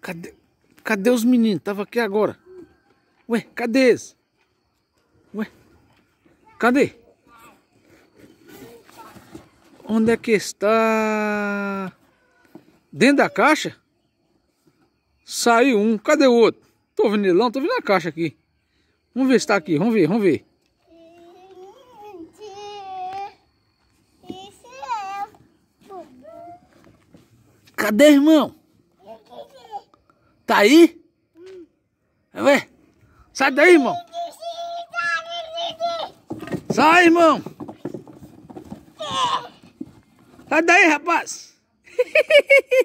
Cadê, cadê os meninos? Tava aqui agora. Ué, cadê eles? Ué, cadê? Onde é que está? Dentro da caixa? Saiu um, cadê o outro? Tô vendo ele lá, tô vendo a caixa aqui. Vamos ver se tá aqui, vamos ver, vamos ver. Cadê, irmão? Tá aí? Ué, sai daí, irmão. Sai, irmão. Sai daí, rapaz.